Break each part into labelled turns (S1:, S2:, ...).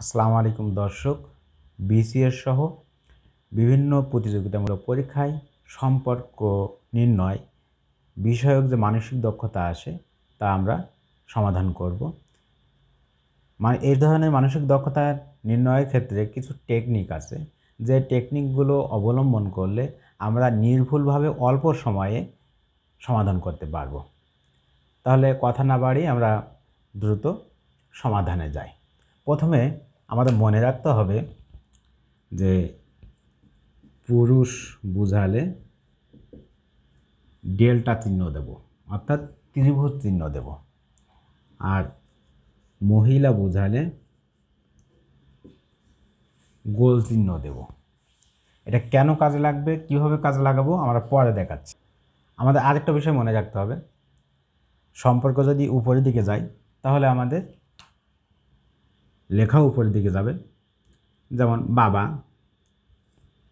S1: আসসালামু আলাইকুম দর্শক বিসিএস সহ বিভিন্ন প্রতিযোগিতামূলক পরীক্ষায় সম্পর্ক নির্ণয় বিষয়ক যে মানসিক দক্ষতা আসে তা আমরা সমাধান করব মানে এই ধরনের মানসিক দক্ষতা নির্ণয়ের ক্ষেত্রে কিছু টেকনিক আছে যে টেকনিকগুলো অবলম্বন করলে আমরা নির্ভুলভাবে অল্প সময়ে সমাধান করতে পারব তাহলে কথা না বাড়িয়ে আমরা দ্রুত সমাধানে যাই প্রথমে আমাদের মনে রাখতে হবে যে পুরুষ বুঝালে ডেল্টা চিহ্ন দেব অর্থাৎ ত্রিভুজ চিহ্ন দেব আর মহিলা বুঝালে গোল চিহ্ন দেব এটা কেন কাজে লাগবে কীভাবে কাজে লাগাবো আমরা পরে দেখাচ্ছি আমাদের আরেকটা বিষয় মনে রাখতে হবে সম্পর্ক যদি উপরের দিকে যায় তাহলে আমাদের লেখা উপরের দিকে যাবে যেমন বাবা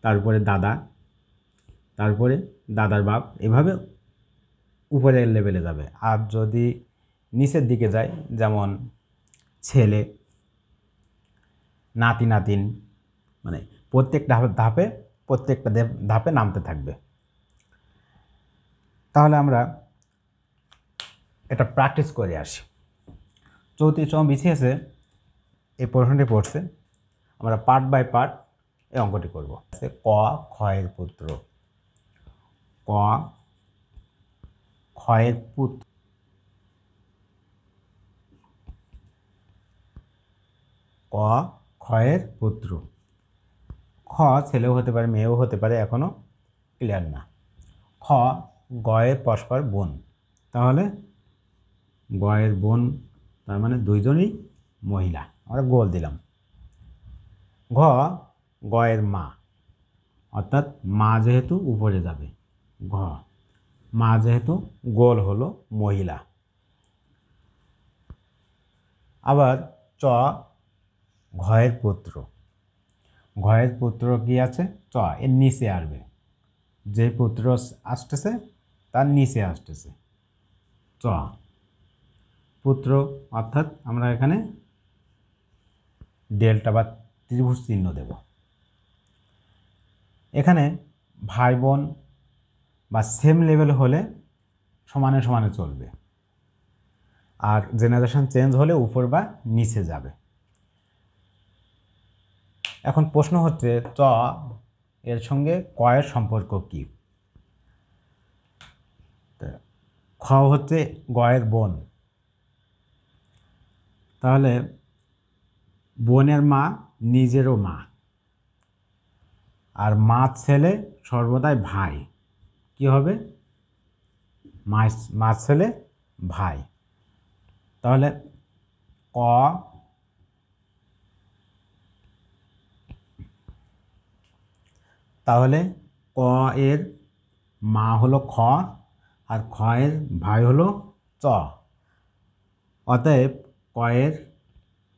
S1: তারপরে দাদা তারপরে দাদার বাপ এভাবে উপরের লেভেলে যাবে আর যদি নিচের দিকে যায় যেমন ছেলে নাতি নাতিন মানে প্রত্যেকটা ধাপে প্রত্যেকটা ধাপে নামতে থাকবে তাহলে আমরা এটা প্র্যাকটিস করে আসি চৌত্রিশ বিসিএসে এই প্রশ্নটি পড়ছে আমরা পার্ট বাই পার্ট এই অঙ্কটি করব আছে ক ক্ষয়ের পুত্র ক ক্ষয়ের পুত্র ক ক্ষয়ের পুত্র খ ছেলেও হতে পারে মেয়েও হতে পারে এখনও ক্লিয়ার না খ গয়ের পরস্পর বোন তাহলে গয়ের বোন তার মানে দুইজনই মহিলা আমরা গোল দিলাম ঘ গয়ের মা অর্থাৎ মা যেহেতু উপরে যাবে ঘ মা যেহেতু গোল হলো মহিলা আবার চ ঘয়ের পুত্র ঘয়ের পুত্র কি আছে চ এর নিচে আসবে যে পুত্র আসতেছে তার নিচে আসতেছে চ পুত্র অর্থাৎ আমরা এখানে ডেল্টা বা ত্রিভুজ চিহ্ন দেব এখানে ভাই বোন বা সেম লেভেল হলে সমানে সমানে চলবে আর জেনারেশান চেঞ্জ হলে উপর বা নিচে যাবে এখন প্রশ্ন হচ্ছে চ এর সঙ্গে কয়ের সম্পর্ক কি খ হচ্ছে গয়ের বোন তাহলে বোনের মা নিজেরও মা আর মা ছেলে সর্বদাই ভাই কি হবে মা ছেলে ভাই তাহলে ক তাহলে ক এর মা হলো খ আর খ এর ভাই হলো চ অতএব ক এর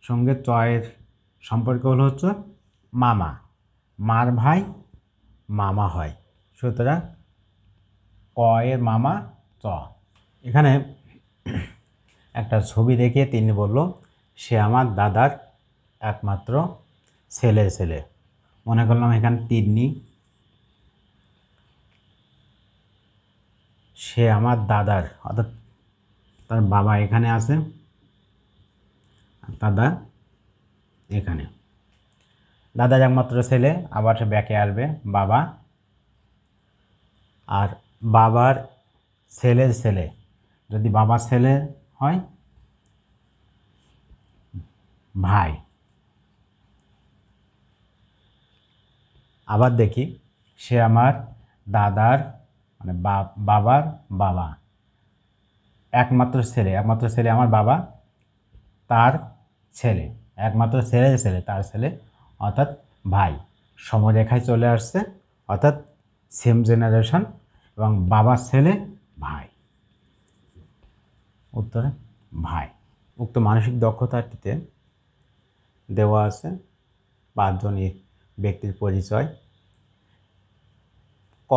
S1: সঙ্গে চয়ের সম্পর্ক হলো হচ্ছে মামা মার ভাই মামা হয় সুতরাং ক এর মামা চ এখানে একটা ছবি দেখে তিনি বলল সে আমার দাদার একমাত্র ছেলে ছেলে মনে করলাম এখানে তিন্নি সে আমার দাদার অর্থাৎ তার বাবা এখানে আছে দাদা এখানে দাদা একমাত্র ছেলে আবার সে ব্যাকে আসবে বাবা আর বাবার ছেলের ছেলে যদি বাবার ছেলে হয় ভাই আবার দেখি সে আমার দাদার মানে বাবার বাবা একমাত্র ছেলে একমাত্র ছেলে আমার বাবা তার ছেলে একমাত্র ছেলে ছেলে তার ছেলে অর্থাৎ ভাই সমরেখায় চলে আসছে অর্থাৎ সেম জেনারেশন এবং বাবার ছেলে ভাই উত্তরে ভাই উক্ত মানসিক দক্ষতাটিতে দেওয়া আছে পাঁচজনের ব্যক্তির পরিচয় ক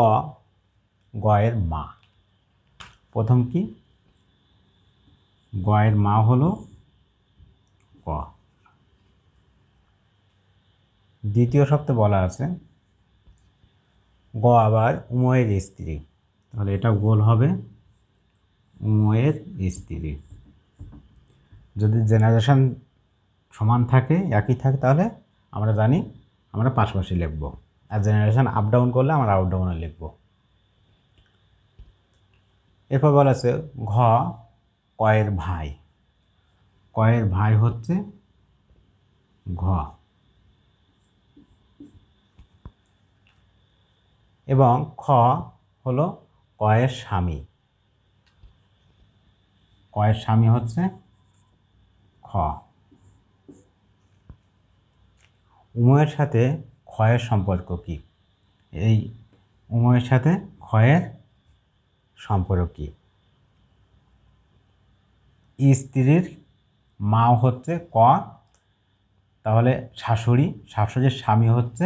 S1: গয়ের মা প্রথম কি গয়ের মা হলো ক দ্বিতীয় শব্দে বলা আছে গ আবার উময়ের স্ত্রী তাহলে এটা গোল হবে উময়ের স্ত্রী যদি জেনারেশান সমান থাকে একই থাকে তাহলে আমরা জানি আমরা পাশাপাশি লিখব আর জেনারেশান আপ ডাউন করলে আমরা আপ ডাউনে লিখব এরপর বলা আছে ঘ কয়ের ভাই কয়ের ভাই হচ্ছে ঘ এবং খ হল কয়ের স্বামী কয়ের স্বামী হচ্ছে খ উময়ের সাথে ক্ষয়ের সম্পর্ক কি এই উময়ের সাথে ক্ষয়ের সম্পর্ক কি স্ত্রীর মাও হচ্ছে ক তাহলে শাশুড়ি শাশুড়ির স্বামী হচ্ছে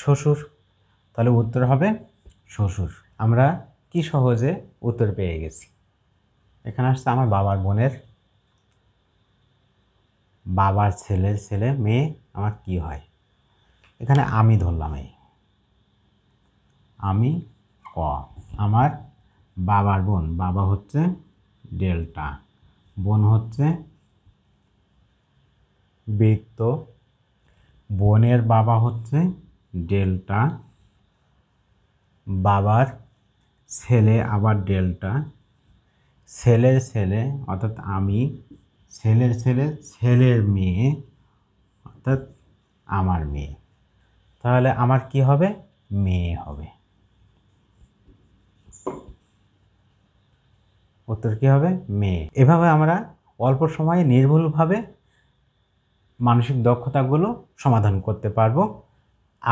S1: শ্বশুর তাহলে উত্তর হবে শ্বশুর আমরা কি সহজে উত্তর পেয়ে গেছি এখানে আসছে আমার বাবার বোনের বাবার ছেলের ছেলে মেয়ে আমার কি হয় এখানে আমি ধরলাম এই আমি ক আমার বাবার বোন বাবা হচ্ছে ডেল্টা বোন হচ্ছে বৃত্ত বোনের বাবা হচ্ছে ডেল্টা বাবার ছেলে আবার ডেল্টা ছেলের ছেলে অর্থাৎ আমি ছেলের ছেলে ছেলের মেয়ে অর্থাৎ আমার মেয়ে তাহলে আমার কি হবে মেয়ে হবে উত্তর কী হবে মেয়ে এভাবে আমরা অল্প সময়ে নির্ভুলভাবে মানসিক দক্ষতাগুলো সমাধান করতে পারবো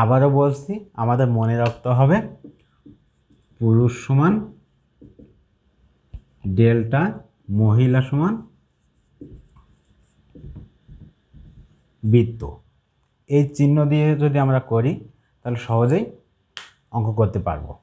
S1: আবারও বলছি আমাদের মনে রাখতে হবে পুরুষ সমান ডেল্টা মহিলা সমান বৃত্ত এই চিহ্ন দিয়ে যদি আমরা করি তাহলে সহজেই অঙ্ক করতে পারবো